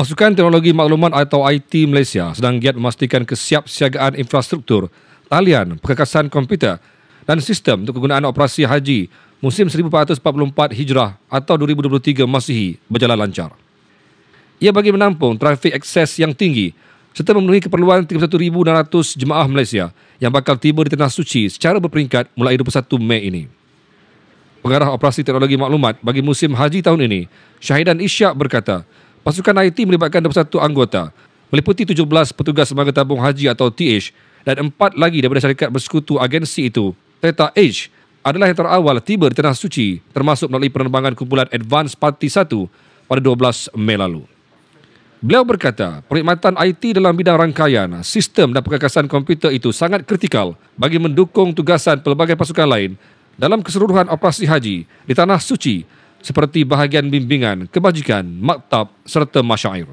Pasukan Teknologi Makluman atau IT Malaysia sedang giat memastikan kesiapsiagaan infrastruktur, talian, perkakasan komputer dan sistem untuk kegunaan operasi haji musim 1444 Hijrah atau 2023 Masihi berjalan lancar. Ia bagi menampung trafik akses yang tinggi serta memenuhi keperluan 31,600 jemaah Malaysia yang bakal tiba di Tanah Suci secara berperingkat mulai 21 Mei ini. Pengarah Operasi Teknologi Maklumat bagi musim haji tahun ini, Syahidan Isyak berkata, Pasukan IT melibatkan 21 anggota, meliputi 17 petugas semangat tabung haji atau TH dan empat lagi daripada syarikat bersekutu agensi itu. Teta H adalah yang terawal tiba di Tanah Suci termasuk melalui penerbangan kumpulan Advance Party 1 pada 12 Mei lalu. Beliau berkata, perkhidmatan IT dalam bidang rangkaian, sistem dan perkakasan komputer itu sangat kritikal bagi mendukung tugasan pelbagai pasukan lain dalam keseluruhan operasi haji di Tanah Suci seperti bahagian bimbingan, kebajikan, maktab serta masyair.